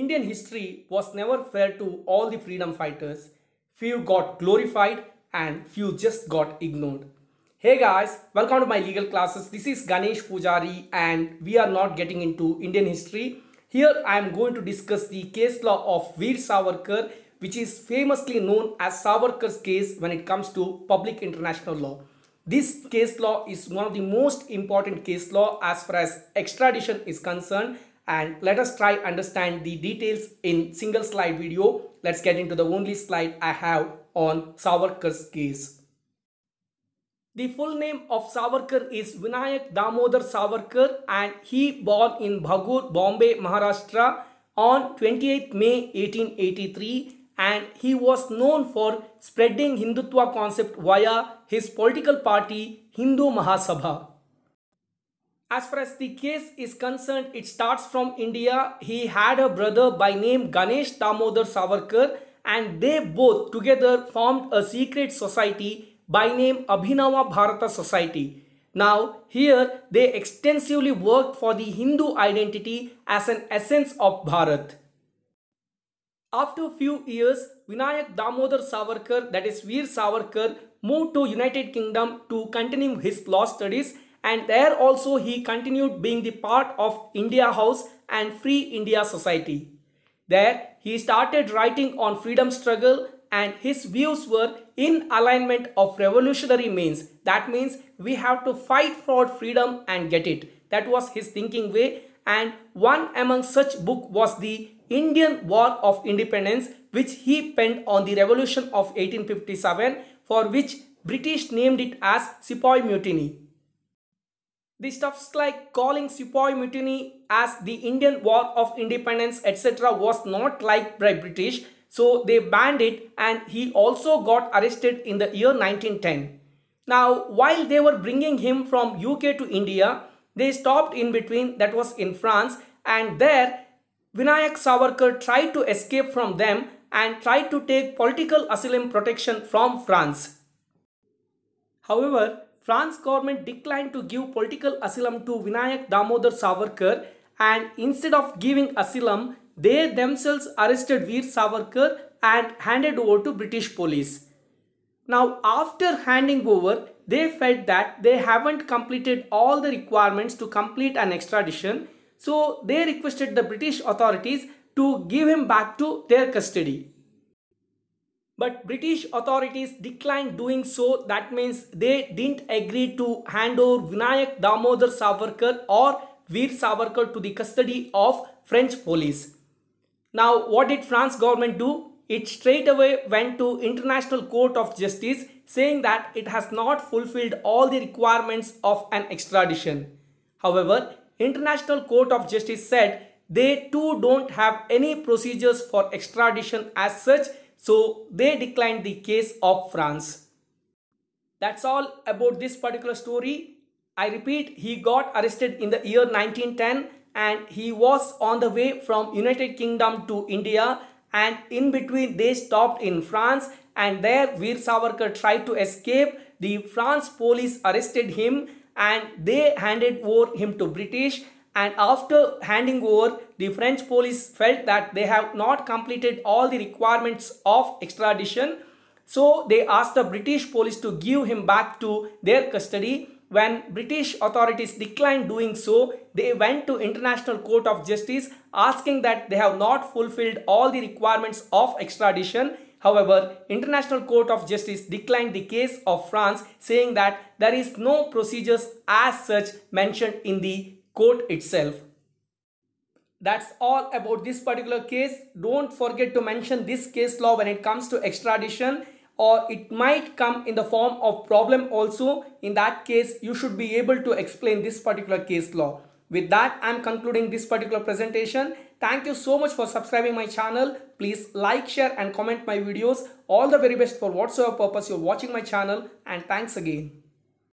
Indian history was never fair to all the freedom fighters. Few got glorified and few just got ignored. Hey guys, welcome to my legal classes. This is Ganesh Pujari and we are not getting into Indian history. Here I am going to discuss the case law of Veer Savarkar which is famously known as Savarkar's case when it comes to public international law. This case law is one of the most important case law as far as extradition is concerned and let us try understand the details in single slide video. Let's get into the only slide I have on Savarkar's case. The full name of Savarkar is Vinayak Damodar Savarkar and he born in Bhagur, Bombay, Maharashtra on twenty eighth May 1883 and he was known for spreading Hindutva concept via his political party Hindu Mahasabha. As far as the case is concerned, it starts from India. He had a brother by name Ganesh Damodar Savarkar and they both together formed a secret society by name Abhinava Bharata Society. Now, here they extensively worked for the Hindu identity as an essence of Bharat. After a few years, Vinayak Damodar Savarkar, that is Veer Savarkar, moved to United Kingdom to continue his law studies and there also he continued being the part of India House and Free India Society. There he started writing on freedom struggle and his views were in alignment of revolutionary means. That means we have to fight for freedom and get it. That was his thinking way and one among such book was the Indian War of Independence which he penned on the revolution of 1857 for which British named it as Sepoy Mutiny. The stuffs like calling Sepoy Mutiny as the Indian War of Independence etc. was not liked by British so they banned it and he also got arrested in the year 1910. Now while they were bringing him from UK to India they stopped in between that was in France and there Vinayak Savarkar tried to escape from them and tried to take political asylum protection from France. However, France government declined to give political asylum to Vinayak Damodar Savarkar and instead of giving asylum, they themselves arrested Veer Savarkar and handed over to British police. Now after handing over, they felt that they haven't completed all the requirements to complete an extradition. So they requested the British authorities to give him back to their custody. But British authorities declined doing so. That means they didn't agree to hand over Vinayak Damodar Savarkar or Veer Savarkar to the custody of French police. Now what did France government do? It straight away went to International Court of Justice saying that it has not fulfilled all the requirements of an extradition. However, International Court of Justice said they too don't have any procedures for extradition as such so they declined the case of France. That's all about this particular story. I repeat, he got arrested in the year 1910 and he was on the way from United Kingdom to India and in between they stopped in France and there Veer Savarkar tried to escape. The France police arrested him and they handed over him to British and after handing over the French police felt that they have not completed all the requirements of extradition so they asked the British police to give him back to their custody when British authorities declined doing so they went to International Court of Justice asking that they have not fulfilled all the requirements of extradition However, International Court of Justice declined the case of France saying that there is no procedures as such mentioned in the court itself. That's all about this particular case. Don't forget to mention this case law when it comes to extradition or it might come in the form of problem also. In that case, you should be able to explain this particular case law. With that, I'm concluding this particular presentation. Thank you so much for subscribing my channel. Please like, share and comment my videos. All the very best for whatsoever purpose you're watching my channel and thanks again.